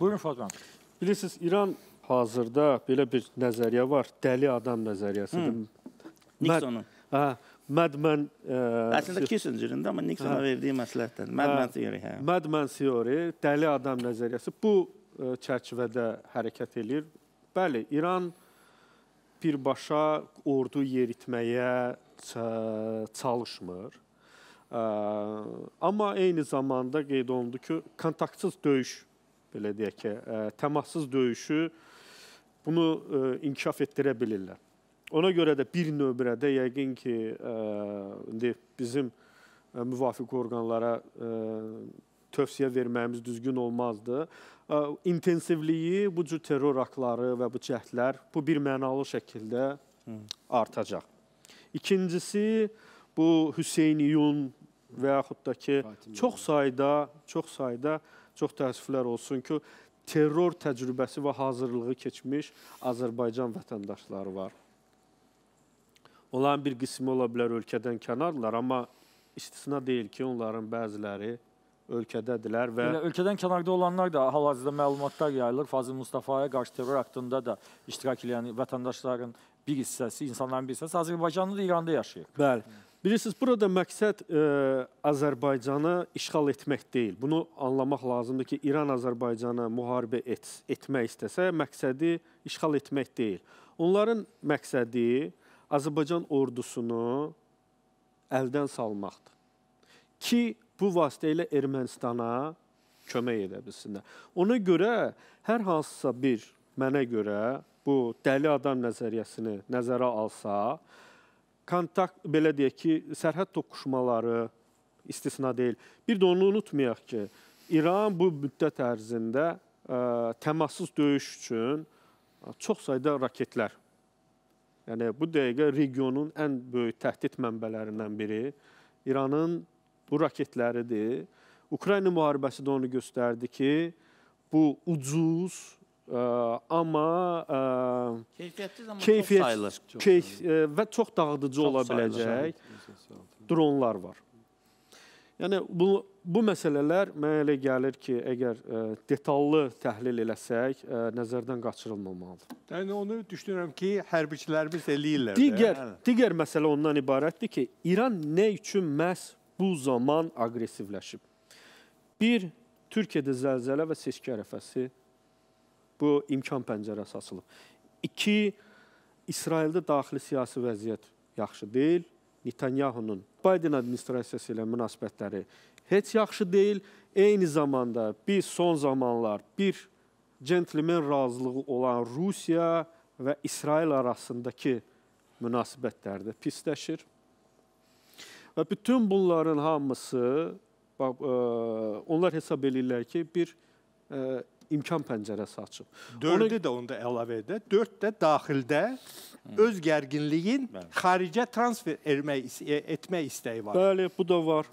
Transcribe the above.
Buyurun Fadran. Bilirsiniz, İran hazırda belə bir nəzəriyyə var, dəli adam nəzəriyyəsidir. Nixonun. Hə, Madman... E, Əslində Kissinger'in də, amma Nixona hə, verdiyi məsləhətdən. Madman teori, hə. Madman teori, dəli adam nəzəriyyəsi bu e, çərçivədə hərəkət edir. Bəli, İran birbaşa ordu yeritməyə çalışmır. Ə, e, amma eyni zamanda qeyd olundu ki, kontaktsız döyüş belə deyək ki, e, təmassız döyüşü bunu e, inkişaf etdirə bilirlər. Ona görə də bir nömrədə yəqin ki, e, indi bizim müvafiq orqanlara tövsiyə verməyimiz düzgün olmazdı. İntensivliyi bu cür terror aktları və bu cəhdlər bu bir mənalı şəkildə artacaq. İkincisi bu Hüseyn İyun və yaxud da ki, çox sayda, çox sayda, çox təəssüflər olsun ki, terror təcrübəsi və hazırlığı keçmiş Azərbaycan vətəndaşları var. Onların bir qismi ola bilər ölkədən kənardırlar, amma istisna deyil ki, onların bəziləri ölkədədirlər və Elə, ölkədən kənarda olanlar da hal-hazırda məlumatlar yayılır. Fazıl Mustafaya qarşı terror haqqında da iştirak edən vətəndaşların bir hissəsi, insanların bir hissəsi Azərbaycanlı da İranda yaşayır. Bəli. Bilirsiniz, burada məqsəd ə, e, Azərbaycanı işğal etmək deyil. Bunu anlamaq lazımdır ki, İran Azərbaycanı müharibə et, etmək istəsə, məqsədi işğal etmək deyil. Onların məqsədi Azərbaycan ordusunu əldən salmaqdır. Ki, bu vasitə ilə Ermənistana kömək edə bilsinlər. Ona görə hər hansısa bir mənə görə bu dəli adam nəzəriyyəsini nəzərə alsa, kontakt belə deyək ki, sərhəd toqquşmaları istisna deyil. Bir də onu unutmayaq ki, İran bu müddət ərzində ə, təmassız döyüş üçün çox sayda raketlər Yəni bu dəqiqə regionun ən böyük təhdid mənbələrindən biri İranın bu raketləridir. Ukrayna müharibəsi də onu göstərdi ki, bu ucuz E, amma keyfiyyətli zaman keyfiyyət, çox sayılır. Keyf, və çox dağıdıcı çox ola biləcək sayılır. dronlar var. Yəni bu bu məsələlər mənə elə gəlir ki, əgər ə, e, detallı təhlil eləsək, ə, e, nəzərdən qaçırılmamalıdır. Yəni onu düşünürəm ki, hərbiçilərimiz eləyirlər. Digər də, yəni. hə? digər məsələ ondan ibarətdir ki, İran nə üçün məhz bu zaman aqressivləşib? Bir Türkiyədə zəlzələ və seçki ərəfəsi Bu imkan pəncərəsi açılıb. İki, İsraildə daxili siyasi vəziyyət yaxşı deyil. Netanyahunun Biden administrasiyası ilə münasibətləri heç yaxşı deyil. Eyni zamanda biz son zamanlar bir centlmen razılığı olan Rusiya və İsrail arasındakı münasibətlər də pisləşir. Və bütün bunların hamısı bax, ə, e, onlar hesab eləyirlər ki, bir ə, e, imkan pəncərəsi açıb. 4-ü də onda əlavə edə, 4 də daxildə öz gərginliyin xaricə transfer e, etmək istəyi var. Bəli, bu da var.